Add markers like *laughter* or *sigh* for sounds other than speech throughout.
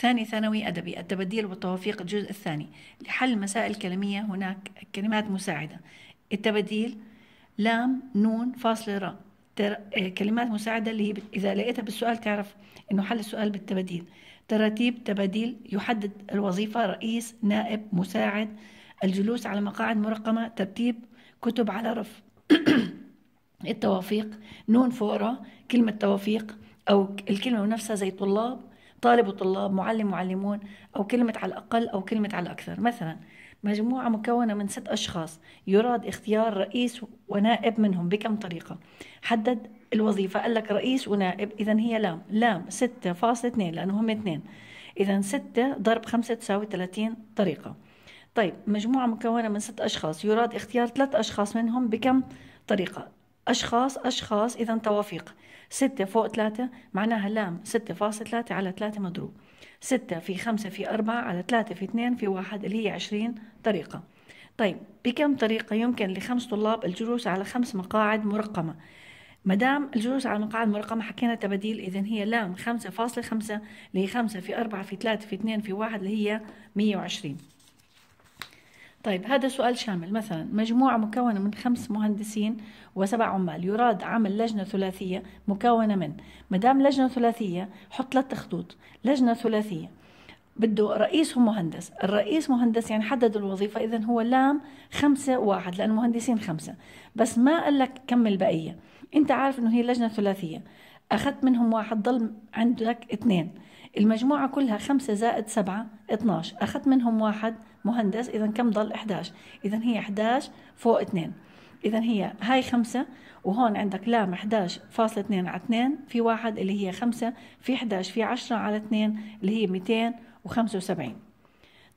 ثاني ثانوي أدبي التبديل والتوافيق الجزء الثاني لحل مسائل كلمية هناك كلمات مساعدة التبديل لام نون فاصلة راء آه، كلمات مساعدة اللي هي إذا لقيتها بالسؤال تعرف إنه حل السؤال بالتبديل تراتيب تباديل يحدد الوظيفة رئيس نائب مساعد الجلوس على مقاعد مرقمة ترتيب كتب على رف *clears throat* التوافيق نون فورا كلمة توافيق أو الكلمة نفسها زي طلاب طالب وطلاب معلم ومعلمون أو كلمة على الأقل أو كلمة على الأكثر مثلا مجموعة مكونة من ست أشخاص يراد اختيار رئيس ونائب منهم بكم طريقة حدد الوظيفة قال لك رئيس ونائب إذا هي لام لام ستة فاصلة اثنين لأنه هم اثنين إذا ستة ضرب خمسة تساوي ثلاثين طريقة طيب مجموعة مكونة من ست أشخاص يراد اختيار ثلاث أشخاص منهم بكم طريقة أشخاص أشخاص إذا توافيق ستة فوق ثلاثة معناها لام ستة فاصل ثلاثة على ثلاثة مضروب ستة في خمسة في أربعة على ثلاثة في اثنين في واحد اللي هي عشرين طريقة طيب بكم طريقة يمكن لخمس طلاب الجلوس على خمس مقاعد مرقمة مدام الجلوس على مقاعد مرقمة حكينا تبديل إذا هي لام خمسة فاصل خمسة اللي هي خمسة في أربعة في ثلاثة في اثنين في واحد اللي هي مية وعشرين طيب هذا سؤال شامل مثلا مجموعة مكونة من خمس مهندسين وسبع عمال يراد عمل لجنة ثلاثية مكونة من مدام لجنة ثلاثية حط ثلاث خطوط لجنة ثلاثية بده رئيسهم مهندس الرئيس مهندس يعني حدد الوظيفة إذا هو لام خمسة واحد لأن مهندسين خمسة بس ما قال لك كم البقية أنت عارف إنه هي لجنة ثلاثية أخذت منهم واحد ضل عندك اثنين المجموعة كلها خمسة زائد سبعة 12 أخذت منهم واحد مهندس اذا كم ضل 11 اذا هي 11 فوق 2 اذا هي هاي 5 وهون عندك لام 11.2 على 2 في واحد اللي هي 5 في 11 في 10 على 2 اللي هي 275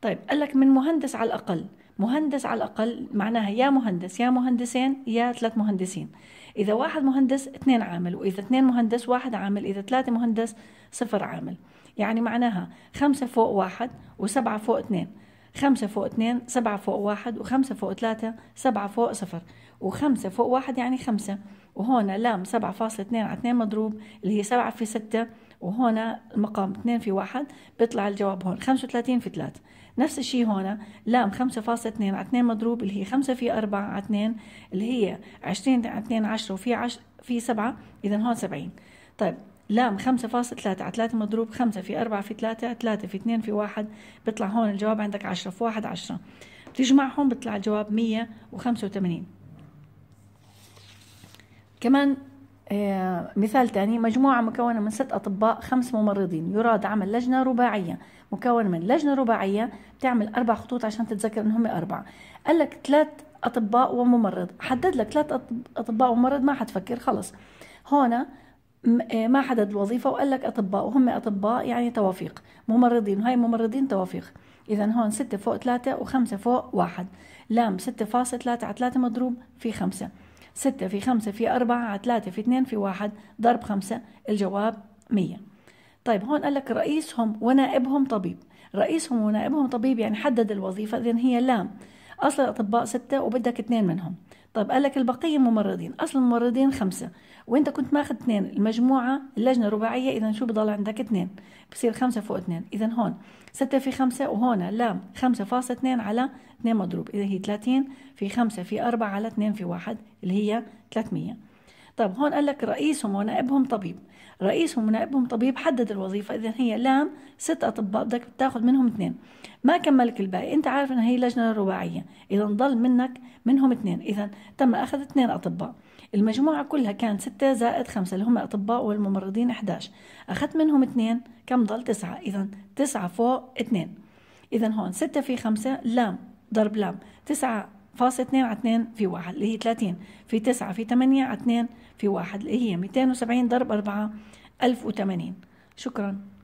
طيب قال لك من مهندس على الاقل مهندس على الأقل معناها يا مهندس يا مهندسين يا ثلاث مهندسين إذا واحد مهندس اثنين عامل وإذا اثنين مهندس واحد عامل إذا ثلاثة مهندس صفر عامل يعني معناها خمسة فوق واحد وسبعة فوق اثنين خمسة فوق اثنين سبعة فوق واحد وخمسة فوق ثلاثة سبعة فوق صفر وخمسة فوق واحد يعني خمسة وهنا لام سبعة فاصلة اثنين على اثنين مضروب اللي هي سبعة في ستة وهنا المقام اثنين في واحد بيطلع الجواب هون خمسة وثلاثين في ثلاثة نفس الشيء هنا لام خمسة فاصلة اثنين على اثنين مضروب اللي هي خمسة في أربعة على اثنين اللي هي عشرين على اثنين عشرة وفي عش في سبعة إذا هون سبعين طيب لام 5.3 على 3 مضروب 5 في 4 في 3 3 في 2 في 1 بيطلع هون الجواب عندك 10 في 1 10 بتجمعهم بيطلع الجواب 185 كمان آه، مثال ثاني مجموعة مكونة من ست أطباء خمس ممرضين يراد عمل لجنة رباعية مكونة من لجنة رباعية بتعمل أربع خطوط عشان تتذكر إنهم أربعة قال لك ثلاث أطباء وممرض حدد لك ثلاث أطباء وممرض ما حتفكر خلص هون آه، ما حدد الوظيفه وقال لك اطباء وهم اطباء يعني توافيق ممرضين هاي ممرضين توافيق اذا هون 6 فوق 3 و5 فوق 1 لام 6.3 على 3 مضروب في 5 6 في 5 في 4 على 3 في 2 في 1 ضرب 5 الجواب 100 طيب هون قال لك رئيسهم ونائبهم طبيب رئيسهم ونائبهم طبيب يعني حدد الوظيفه اذا هي لام اصل الاطباء ستة وبدك اثنين منهم طيب قال لك البقيه ممرضين اصل الممرضين خمسه وانت كنت ماخذ اثنين المجموعه اللجنه الرباعيه اذا شو بضل عندك اثنين بصير خمسة فوق اثنين اذا هون ستة في خمسة وهون لا خمسة فاصل اثنين على اثنين مضروب اذا هي ثلاثين في خمسة في أربعة على اثنين في واحد اللي هي 300 طيب هون قال لك رئيسهم ونائبهم طبيب رئيسهم ونائبهم طبيب حدد الوظيفة إذا هي لام ست أطباء بدك تاخذ منهم اثنين ما كملك الباقي أنت عارف إنها هي لجنة رباعية إذا ضل منك منهم اثنين إذا تم أخذ اثنين أطباء المجموعة كلها كان ستة زائد خمسة اللي هم أطباء والممرضين 11 أخذت منهم اثنين كم ضل تسعة إذا تسعة فوق اثنين إذا هون ستة في خمسة لام ضرب لام تسعة فاصل 2 على 2 في 1 اللي هي 30 في 9 في 8 على 2 في 1 اللي هي 270 ضرب 4 1080 شكرا